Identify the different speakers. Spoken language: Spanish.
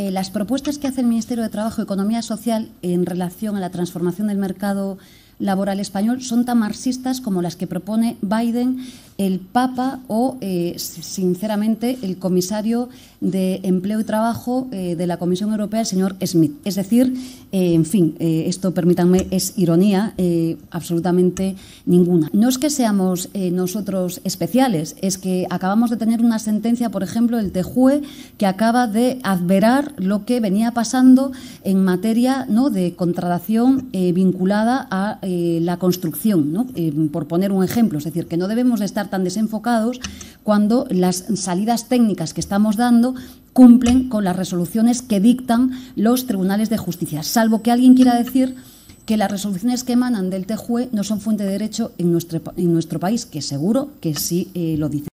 Speaker 1: Eh, las propuestas que hace el Ministerio de Trabajo y Economía Social en relación a la transformación del mercado laboral español son tan marxistas como las que propone Biden, el Papa o, eh, sinceramente, el comisario de Empleo y Trabajo eh, de la Comisión Europea, el señor Smith. Es decir, eh, en fin, esto, permítanme, es ironía absolutamente ninguna. No es que seamos nosotros especiales, es que acabamos de tener una sentencia, por ejemplo, el TEJUE, que acaba de adverar lo que venía pasando en materia ¿no? de contratación vinculada a eh, la construcción, eh, por poner un ejemplo. Es decir, que no debemos estar tan desenfocados cuando las salidas técnicas que estamos dando cumplen con las resoluciones que dictan los tribunales de justicia, salvo que alguien quiera decir que las resoluciones que emanan del TJUE no son fuente de derecho en nuestro, en nuestro país, que seguro que sí eh, lo dicen.